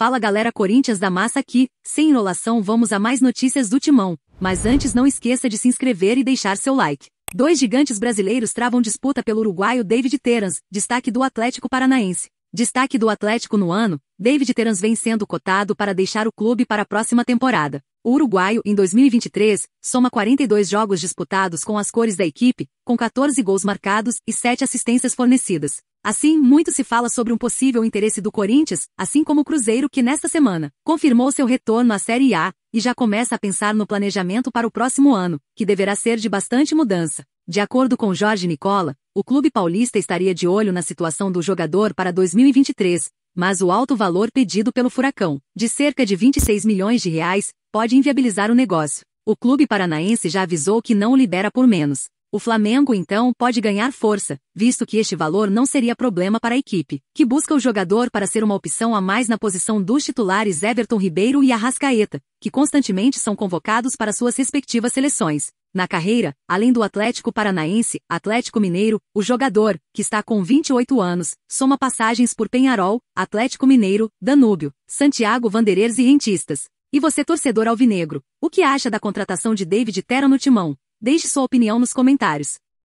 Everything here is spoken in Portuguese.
Fala galera Corinthians da massa aqui, sem enrolação vamos a mais notícias do Timão. Mas antes não esqueça de se inscrever e deixar seu like. Dois gigantes brasileiros travam disputa pelo uruguaio David Terans, destaque do Atlético Paranaense. Destaque do Atlético no ano, David Terans vem sendo cotado para deixar o clube para a próxima temporada. O uruguaio, em 2023, soma 42 jogos disputados com as cores da equipe, com 14 gols marcados e 7 assistências fornecidas. Assim, muito se fala sobre um possível interesse do Corinthians, assim como o Cruzeiro que nesta semana confirmou seu retorno à Série A e já começa a pensar no planejamento para o próximo ano, que deverá ser de bastante mudança. De acordo com Jorge Nicola, o clube paulista estaria de olho na situação do jogador para 2023, mas o alto valor pedido pelo Furacão, de cerca de 26 milhões de reais, pode inviabilizar o negócio. O clube paranaense já avisou que não o libera por menos, o Flamengo então pode ganhar força, visto que este valor não seria problema para a equipe, que busca o jogador para ser uma opção a mais na posição dos titulares Everton Ribeiro e Arrascaeta, que constantemente são convocados para suas respectivas seleções. Na carreira, além do Atlético Paranaense, Atlético Mineiro, o jogador, que está com 28 anos, soma passagens por Penharol, Atlético Mineiro, Danúbio, Santiago Vanderers e Rentistas. E você torcedor alvinegro, o que acha da contratação de David Terra no timão? Deixe sua opinião nos comentários.